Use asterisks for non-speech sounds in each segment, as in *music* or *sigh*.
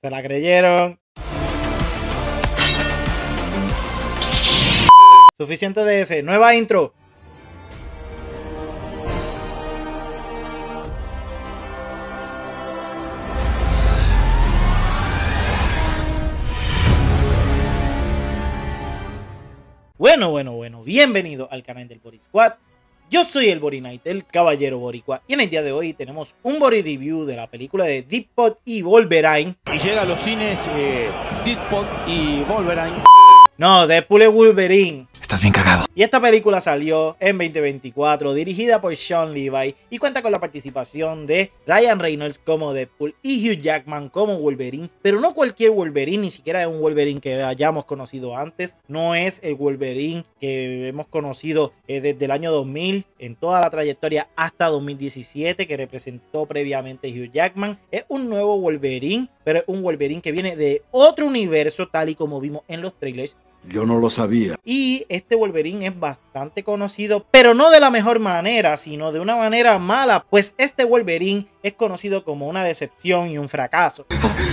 Se la creyeron. Suficiente de ese. Nueva intro. Bueno, bueno, bueno. Bienvenido al canal del Boris Squad. Yo soy el Bori el caballero boricua, y en el día de hoy tenemos un Bori Review de la película de Deep Pot y Wolverine. Y llega a los cines eh, Deep Pot y Wolverine. No, Deadpool es Wolverine. Estás bien cagado. Y esta película salió en 2024, dirigida por Sean Levi y cuenta con la participación de Ryan Reynolds como Deadpool y Hugh Jackman como Wolverine. Pero no cualquier Wolverine, ni siquiera es un Wolverine que hayamos conocido antes. No es el Wolverine que hemos conocido eh, desde el año 2000 en toda la trayectoria hasta 2017 que representó previamente Hugh Jackman. Es un nuevo Wolverine, pero es un Wolverine que viene de otro universo tal y como vimos en los trailers yo no lo sabía. Y este Wolverine es bastante conocido, pero no de la mejor manera, sino de una manera mala, pues este Wolverine es conocido como una decepción y un fracaso.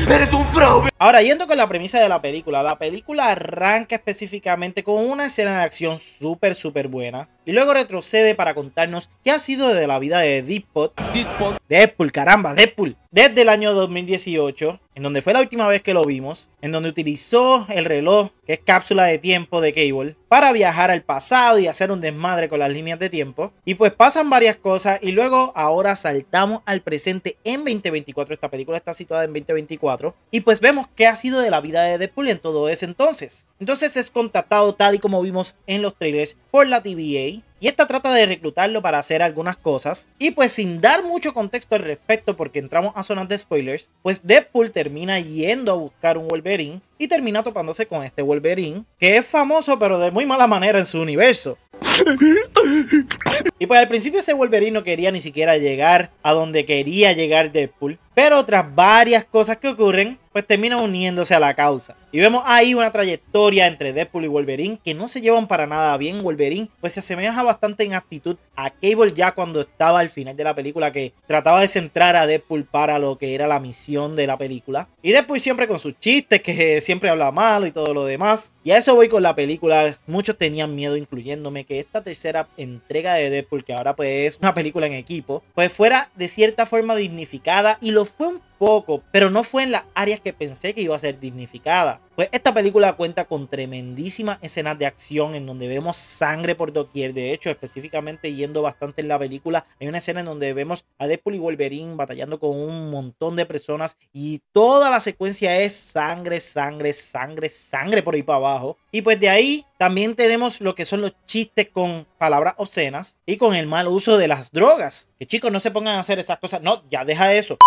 ¡Eres un fraude! Ahora, yendo con la premisa de la película, la película arranca específicamente con una escena de acción súper, súper buena, y luego retrocede para contarnos qué ha sido desde la vida de Deadpool. Deadpool, caramba, Deadpool. Desde el año 2018 en donde fue la última vez que lo vimos, en donde utilizó el reloj, que es cápsula de tiempo de Cable, para viajar al pasado y hacer un desmadre con las líneas de tiempo. Y pues pasan varias cosas y luego ahora saltamos al presente en 2024. Esta película está situada en 2024 y pues vemos qué ha sido de la vida de Deadpool en todo ese entonces. Entonces es contactado tal y como vimos en los trailers por la TVA y esta trata de reclutarlo para hacer algunas cosas. Y pues sin dar mucho contexto al respecto porque entramos a zonas de spoilers, pues Deadpool termina yendo a buscar un Wolverine y termina topándose con este Wolverine, que es famoso pero de muy mala manera en su universo. *laughs* Y pues al principio ese Wolverine no quería ni siquiera llegar a donde quería llegar Deadpool, pero tras varias cosas que ocurren, pues termina uniéndose a la causa. Y vemos ahí una trayectoria entre Deadpool y Wolverine que no se llevan para nada bien. Wolverine pues se asemeja bastante en actitud a Cable ya cuando estaba al final de la película que trataba de centrar a Deadpool para lo que era la misión de la película. Y Deadpool siempre con sus chistes que siempre habla malo y todo lo demás. Y a eso voy con la película. Muchos tenían miedo incluyéndome que esta tercera entrega de Deadpool, que ahora pues es una película en equipo, pues fuera de cierta forma dignificada y lo fue un poco, pero no fue en las áreas que pensé que iba a ser dignificada. Pues esta película cuenta con tremendísimas escenas de acción en donde vemos sangre por doquier. De hecho, específicamente yendo bastante en la película, hay una escena en donde vemos a Deadpool y Wolverine batallando con un montón de personas y toda la secuencia es sangre, sangre, sangre, sangre por ahí para abajo. Y pues de ahí también tenemos lo que son los chistes con palabras obscenas y con el mal uso de las drogas. Que chicos, no se pongan a hacer esas cosas. No, ya deja eso.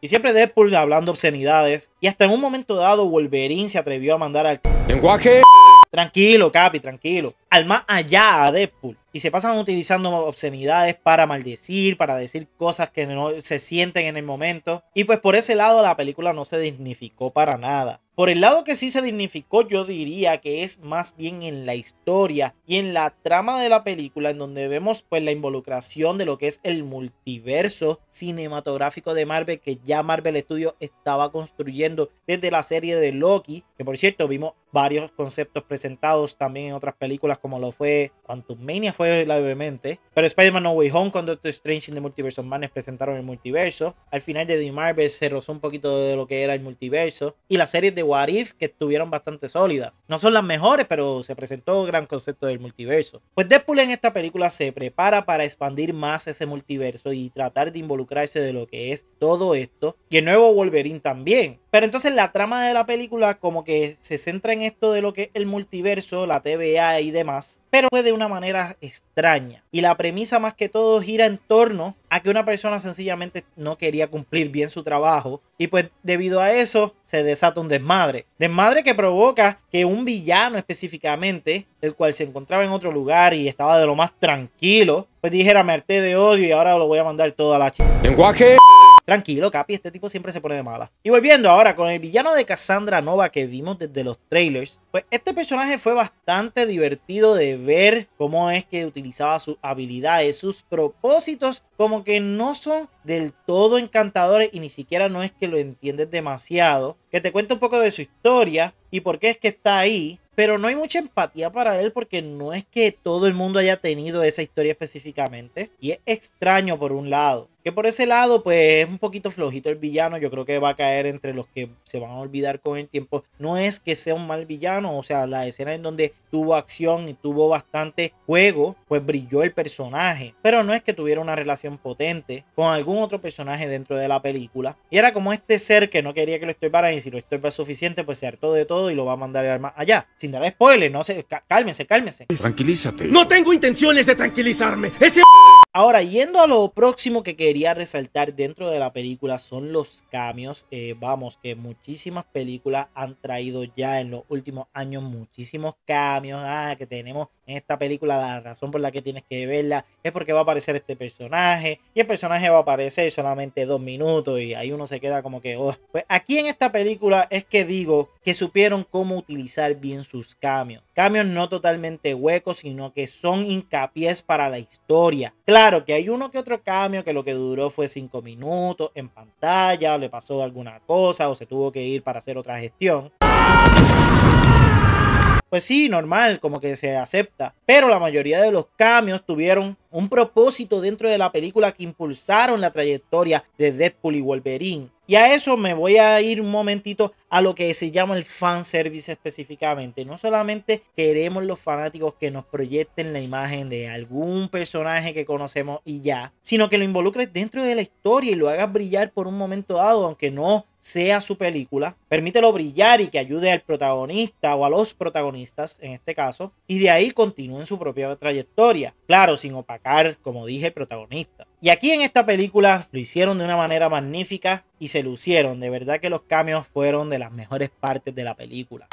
Y siempre Deadpool hablando obscenidades. Y hasta en un momento dado, Wolverine se atrevió a mandar al. ¡Lenguaje! Tranquilo, Capi, tranquilo. Al más allá a Deadpool. Y se pasan utilizando obscenidades para maldecir, para decir cosas que no se sienten en el momento. Y pues por ese lado la película no se dignificó para nada. Por el lado que sí se dignificó, yo diría que es más bien en la historia y en la trama de la película, en donde vemos pues la involucración de lo que es el multiverso cinematográfico de Marvel que ya Marvel Studios estaba construyendo desde la serie de Loki, que por cierto vimos varios conceptos presentados también en otras películas como lo fue Quantum Mania fue brevemente, pero Spider-Man No Way Home con Doctor Strange in the Multiverse of presentaron el multiverso, al final de The Marvel se rozó un poquito de lo que era el multiverso y las series de What If que estuvieron bastante sólidas. No son las mejores, pero se presentó un gran concepto del multiverso. Pues Deadpool en esta película se prepara para expandir más ese multiverso y tratar de involucrarse de lo que es todo esto y el nuevo Wolverine también. Pero entonces la trama de la película como que se centra en esto de lo que es el multiverso, la TVA y demás, pero fue de una manera extraña. Y la premisa más que todo gira en torno a que una persona sencillamente no quería cumplir bien su trabajo y pues debido a eso se desata un desmadre. Desmadre que provoca que un villano específicamente, el cual se encontraba en otro lugar y estaba de lo más tranquilo, pues dijera me harté de odio y ahora lo voy a mandar todo a la chica. Lenguaje Tranquilo, Capi, este tipo siempre se pone de mala. Y volviendo ahora con el villano de Cassandra Nova que vimos desde los trailers, pues este personaje fue bastante divertido de ver cómo es que utilizaba sus habilidades, sus propósitos, como que no son del todo encantadores y ni siquiera no es que lo entiendes demasiado. Que te cuente un poco de su historia y por qué es que está ahí pero no hay mucha empatía para él porque no es que todo el mundo haya tenido esa historia específicamente. Y es extraño por un lado. Que por ese lado, pues es un poquito flojito el villano. Yo creo que va a caer entre los que se van a olvidar con el tiempo. No es que sea un mal villano, o sea, la escena en donde tuvo acción y tuvo bastante juego, pues brilló el personaje. Pero no es que tuviera una relación potente con algún otro personaje dentro de la película. Y era como este ser que no quería que lo estoy y si lo estuviera suficiente, pues se hartó de todo y lo va a mandar allá. Sin dar spoilers no sé cálmese cálmese Tranquilízate. No tengo intenciones de tranquilizarme. Ese *laughs* Ahora, yendo a lo próximo que quería resaltar dentro de la película son los cambios. Eh, vamos, que muchísimas películas han traído ya en los últimos años muchísimos cambios. Ah, que tenemos en esta película la razón por la que tienes que verla es porque va a aparecer este personaje y el personaje va a aparecer solamente dos minutos y ahí uno se queda como que, oh. pues aquí en esta película es que digo que supieron cómo utilizar bien sus cambios cambios no totalmente huecos, sino que son hincapiés para la historia. Claro que hay uno que otro cambio que lo que duró fue cinco minutos en pantalla, o le pasó alguna cosa, o se tuvo que ir para hacer otra gestión pues sí, normal, como que se acepta. Pero la mayoría de los cambios tuvieron un propósito dentro de la película que impulsaron la trayectoria de Deadpool y Wolverine. Y a eso me voy a ir un momentito a lo que se llama el fan service específicamente. No solamente queremos los fanáticos que nos proyecten la imagen de algún personaje que conocemos y ya, sino que lo involucres dentro de la historia y lo hagas brillar por un momento dado, aunque no sea su película, permítelo brillar y que ayude al protagonista o a los protagonistas en este caso, y de ahí continúen su propia trayectoria, claro, sin opacar, como dije, el protagonista. Y aquí en esta película lo hicieron de una manera magnífica y se lucieron, de verdad que los cambios fueron de las mejores partes de la película.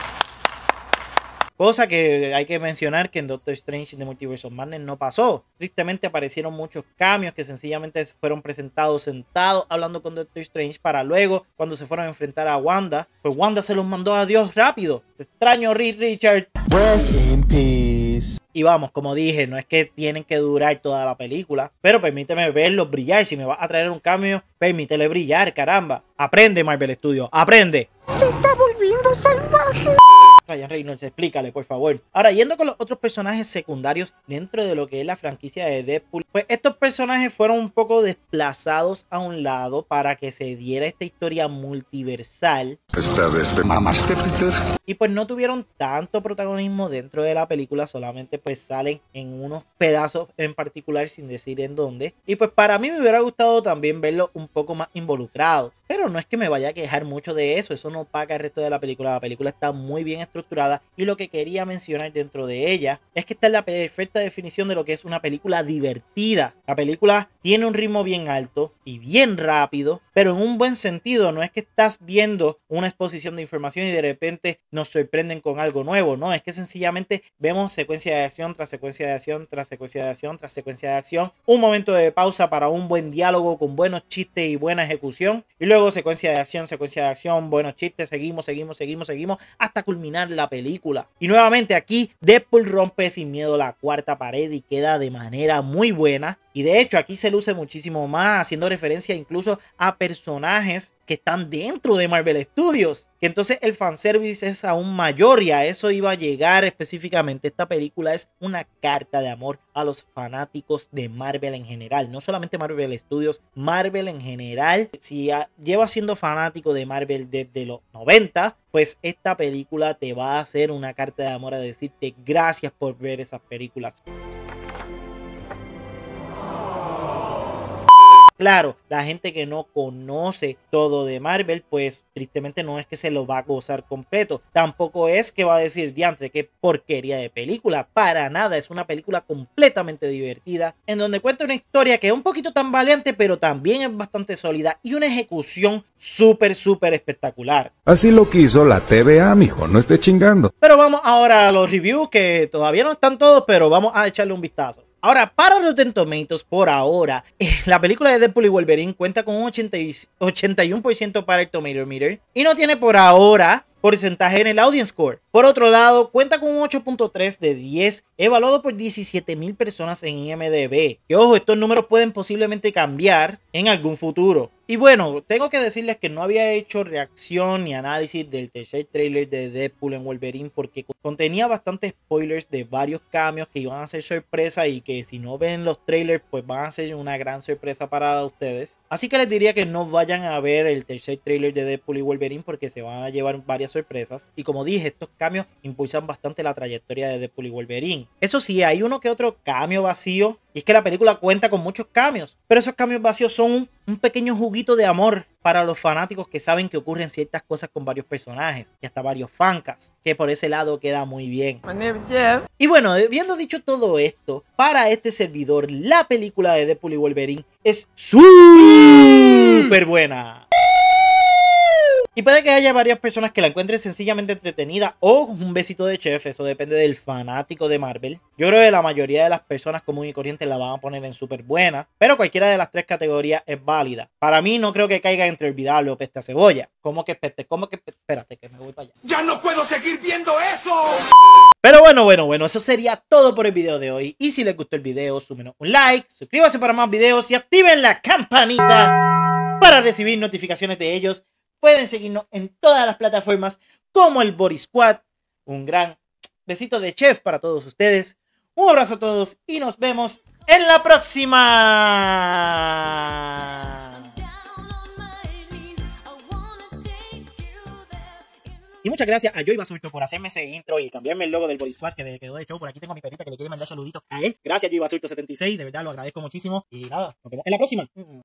Cosa que hay que mencionar que en Doctor Strange de Multiverse of Madness no pasó. Tristemente aparecieron muchos cambios que sencillamente fueron presentados sentados hablando con Doctor Strange para luego, cuando se fueron a enfrentar a Wanda, pues Wanda se los mandó a Dios rápido. extraño Reed Richard. Rest in peace. Y vamos, como dije, no es que tienen que durar toda la película, pero permíteme verlos brillar. Si me vas a traer un cambio, permítele brillar, caramba. Aprende, Marvel Studios, aprende. Se está volviendo salvaje. Ryan Reynolds, explícale, por favor. Ahora, yendo con los otros personajes secundarios dentro de lo que es la franquicia de Deadpool, pues estos personajes fueron un poco desplazados a un lado para que se diera esta historia multiversal. Esta de Y pues no tuvieron tanto protagonismo dentro de la película, solamente pues salen en unos pedazos en particular sin decir en dónde. Y pues para mí me hubiera gustado también verlo un poco más involucrado pero no es que me vaya a quejar mucho de eso, eso no paga el resto de la película. La película está muy bien estructurada y lo que quería mencionar dentro de ella es que está en la perfecta definición de lo que es una película divertida. La película tiene un ritmo bien alto y bien rápido, pero en un buen sentido, no es que estás viendo una exposición de información y de repente nos sorprenden con algo nuevo, no, es que sencillamente vemos secuencia de acción tras secuencia de acción tras secuencia de acción tras secuencia de acción, un momento de pausa para un buen diálogo con buenos chistes y buena ejecución y luego secuencia de acción, secuencia de acción, buenos chistes, seguimos, seguimos, seguimos, seguimos, hasta culminar la película. Y nuevamente aquí, Deadpool rompe sin miedo la cuarta pared y queda de manera muy buena y de hecho, aquí se luce muchísimo más, haciendo referencia incluso a personajes que están dentro de Marvel Studios. Que entonces el fanservice es aún mayor y a eso iba a llegar específicamente. Esta película es una carta de amor a los fanáticos de Marvel en general. No solamente Marvel Studios, Marvel en general. Si lleva siendo fanático de Marvel desde los 90, pues esta película te va a hacer una carta de amor a decirte gracias por ver esas películas. Claro, la gente que no conoce todo de Marvel, pues tristemente no es que se lo va a gozar completo. Tampoco es que va a decir, diantre, qué porquería de película. Para nada, es una película completamente divertida, en donde cuenta una historia que es un poquito tan valiente, pero también es bastante sólida y una ejecución súper, súper espectacular. Así lo quiso la TVA, mijo, no esté chingando. Pero vamos ahora a los reviews, que todavía no están todos, pero vamos a echarle un vistazo. Ahora, para Rotten Tomatoes, por ahora, eh, la película de Deadpool y Wolverine cuenta con un 81% para el Tomato Meter y no tiene por ahora porcentaje en el audience score. Por otro lado, cuenta con un 8.3 de 10, evaluado por 17.000 personas en IMDb. Que ojo, estos números pueden posiblemente cambiar en algún futuro. Y bueno, tengo que decirles que no había hecho reacción ni análisis del tercer trailer de Deadpool en Wolverine porque contenía bastantes spoilers de varios cambios que iban a ser sorpresa y que si no ven los trailers pues van a ser una gran sorpresa para ustedes. Así que les diría que no vayan a ver el tercer trailer de Deadpool y Wolverine porque se van a llevar varias sorpresas. Y como dije, estos cambios impulsan bastante la trayectoria de Deadpool y Wolverine. Eso sí, hay uno que otro cambio vacío y es que la película cuenta con muchos cambios, pero esos cambios vacíos son un, pequeño juguito de amor para los fanáticos que saben que ocurren ciertas cosas con varios personajes y hasta varios fancas, que por ese lado queda muy bien. Y bueno, eh, habiendo dicho todo esto, para este servidor la película de Deadpool y Wolverine es súper buena. Y puede que haya varias personas que la encuentren sencillamente entretenida o un besito de chef, eso depende del fanático de Marvel. Yo creo que la mayoría de las personas común y corrientes la van a poner en súper buena, pero cualquiera de las tres categorías es válida. Para mí no creo que caiga entre olvidable o peste a cebolla. ¿Cómo que peste? ¿Cómo que peste? Espérate que me voy para allá. ¡Ya no puedo seguir viendo eso! Pero bueno, bueno, bueno, eso sería todo por el video de hoy. Y si les gustó el video, súmenos un like, suscríbanse para más videos y activen la campanita para recibir notificaciones de ellos. Pueden seguirnos en todas las plataformas como el Borisquad. Un gran besito de chef para todos ustedes. Un abrazo a todos y nos vemos en la próxima. Y muchas gracias a Joy Basurto por hacerme ese intro y cambiarme el logo del Borisquad que quedó de show. Por aquí tengo a mi perrita que le quiere mandar saluditos a él. Gracias, Joey Basurto76. De verdad, lo agradezco muchísimo. Y nada, nos vemos en la próxima.